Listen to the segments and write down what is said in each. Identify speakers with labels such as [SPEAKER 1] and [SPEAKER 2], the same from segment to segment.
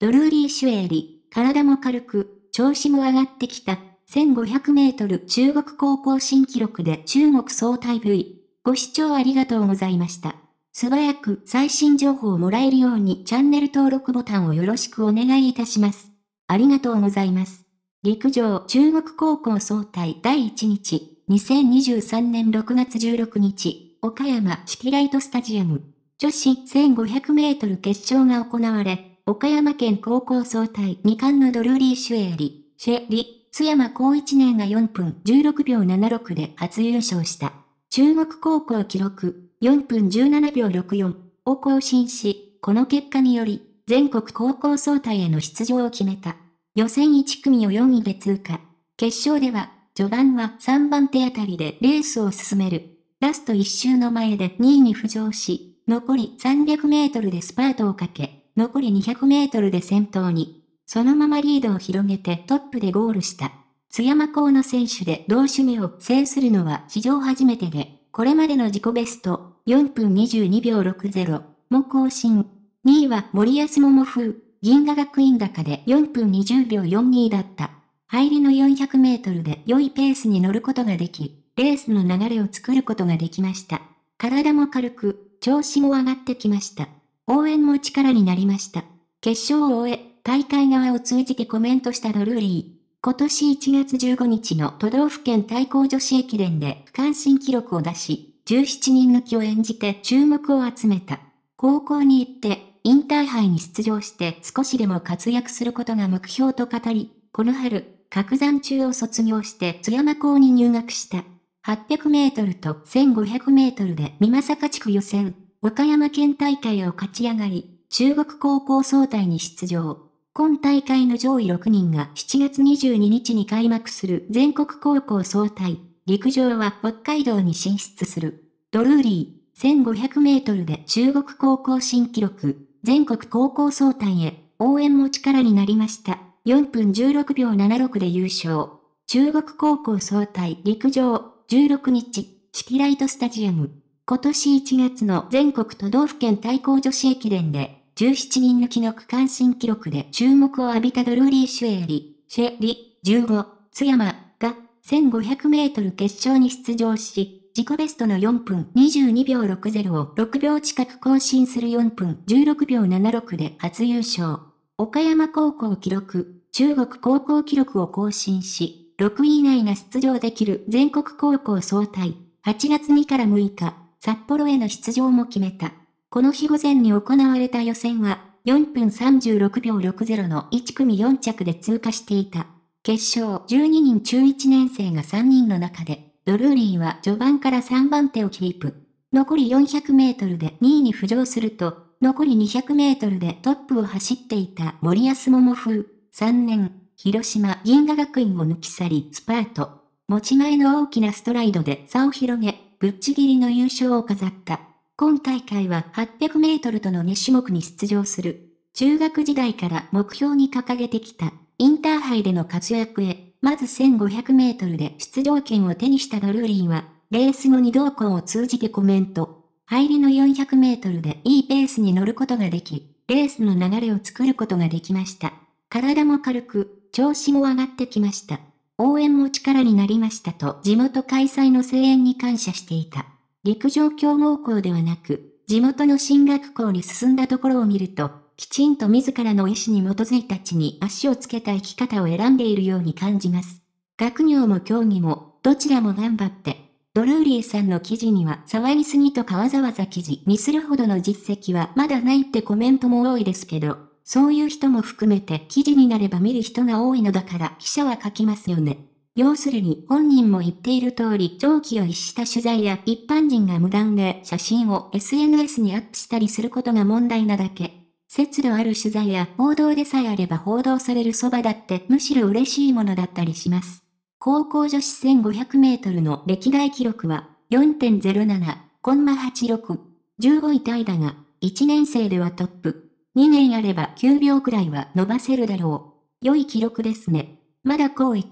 [SPEAKER 1] ドルーリー・シュエーリ、体も軽く、調子も上がってきた、1500メートル中国高校新記録で中国総体 V。ご視聴ありがとうございました。素早く最新情報をもらえるようにチャンネル登録ボタンをよろしくお願いいたします。ありがとうございます。陸上中国高校総体第1日、2023年6月16日、岡山式ライトスタジアム、女子1500メートル決勝が行われ、岡山県高校総体2冠のドルーリー・シュエリ、シェリ、津山高1年が4分16秒76で初優勝した。中国高校記録、4分17秒64を更新し、この結果により、全国高校総体への出場を決めた。予選1組を4位で通過。決勝では、序盤は3番手あたりでレースを進める。ラスト1周の前で2位に浮上し、残り300メートルでスパートをかけ、残り200メートルで先頭に、そのままリードを広げてトップでゴールした。津山港の選手で同種目を制するのは史上初めてで、これまでの自己ベスト、4分22秒60も更新。2位は森安桃風、銀河学院高で4分20秒42だった。入りの400メートルで良いペースに乗ることができ、レースの流れを作ることができました。体も軽く、調子も上がってきました。応援も力になりました。決勝を終え、大会側を通じてコメントしたドルーリー。今年1月15日の都道府県対抗女子駅伝で不関心記録を出し、17人抜きを演じて注目を集めた。高校に行って、インターハイに出場して少しでも活躍することが目標と語り、この春、拡山中を卒業して津山校に入学した。800メートルと1500メートルで美作地区予選。岡山県大会を勝ち上がり、中国高校総体に出場。今大会の上位6人が7月22日に開幕する全国高校総体、陸上は北海道に進出する。ドルーリー、1500メートルで中国高校新記録、全国高校総体へ、応援も力になりました。4分16秒76で優勝。中国高校総体陸上、16日、シテライトスタジアム。今年1月の全国都道府県対抗女子駅伝で、17人抜きの区間新記録で注目を浴びたドルーリー・シュエーリ、シェリ、15、津山が、1500メートル決勝に出場し、自己ベストの4分22秒60を6秒近く更新する4分16秒76で初優勝。岡山高校記録、中国高校記録を更新し、6位以内が出場できる全国高校総体、8月2から6日、札幌への出場も決めた。この日午前に行われた予選は、4分36秒60の1組4着で通過していた。決勝12人中1年生が3人の中で、ドルーリーは序盤から3番手をキープ。残り400メートルで2位に浮上すると、残り200メートルでトップを走っていた森安桃風。3年、広島銀河学院を抜き去り、スパート。持ち前の大きなストライドで差を広げ、ぶっちぎりの優勝を飾った。今大会は800メートルとの2種目に出場する。中学時代から目標に掲げてきた。インターハイでの活躍へ、まず1500メートルで出場権を手にしたドルーリーは、レース後に同行を通じてコメント。入りの400メートルでいいペースに乗ることができ、レースの流れを作ることができました。体も軽く、調子も上がってきました。応援も力になりましたと地元開催の声援に感謝していた。陸上強豪校ではなく、地元の進学校に進んだところを見ると、きちんと自らの意思に基づいた地に足をつけた生き方を選んでいるように感じます。学業も競技も、どちらも頑張って。ドルーリーさんの記事には騒ぎすぎとかわざわざ記事にするほどの実績はまだないってコメントも多いですけど、そういう人も含めて記事になれば見る人が多いのだから記者は書きますよね。要するに本人も言っている通り長期を逸した取材や一般人が無断で写真を SNS にアップしたりすることが問題なだけ。節度ある取材や報道でさえあれば報道されるそばだってむしろ嬉しいものだったりします。高校女子1500メートルの歴代記録は4.07、コンマ86。15位タイだが、1年生ではトップ。2年あれば9秒くらいは伸ばせるだろう。良い記録ですね。まだ高1。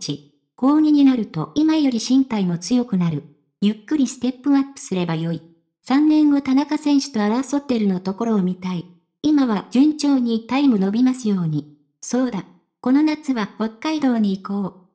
[SPEAKER 1] 高2になると今より身体も強くなる。ゆっくりステップアップすれば良い。3年後田中選手と争ってるのところを見たい。今は順調にタイム伸びますように。そうだ。この夏は北海道に行こう。